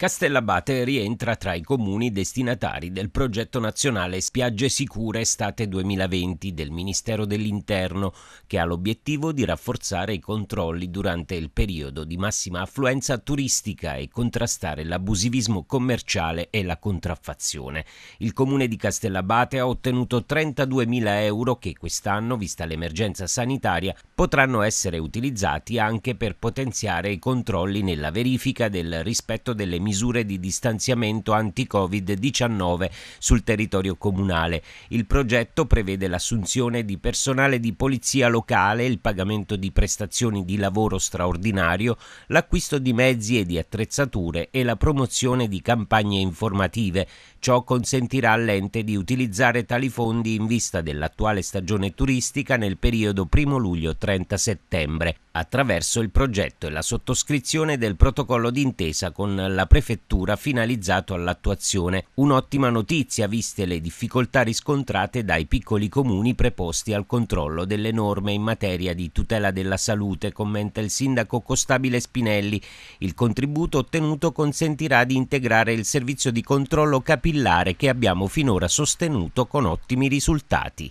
Castellabate rientra tra i comuni destinatari del progetto nazionale Spiagge Sicure Estate 2020 del Ministero dell'Interno, che ha l'obiettivo di rafforzare i controlli durante il periodo di massima affluenza turistica e contrastare l'abusivismo commerciale e la contraffazione. Il comune di Castellabate ha ottenuto 32.000 euro che quest'anno, vista l'emergenza sanitaria, potranno essere utilizzati anche per potenziare i controlli nella verifica del rispetto delle misure misure di distanziamento anti-Covid-19 sul territorio comunale. Il progetto prevede l'assunzione di personale di polizia locale, il pagamento di prestazioni di lavoro straordinario, l'acquisto di mezzi e di attrezzature e la promozione di campagne informative. Ciò consentirà all'ente di utilizzare tali fondi in vista dell'attuale stagione turistica nel periodo 1 luglio-30 settembre attraverso il progetto e la sottoscrizione del protocollo d'intesa con la prefettura finalizzato all'attuazione, un'ottima notizia viste le difficoltà riscontrate dai piccoli comuni preposti al controllo delle norme in materia di tutela della salute, commenta il sindaco Costabile Spinelli. Il contributo ottenuto consentirà di integrare il servizio di controllo capillare che abbiamo finora sostenuto con ottimi risultati.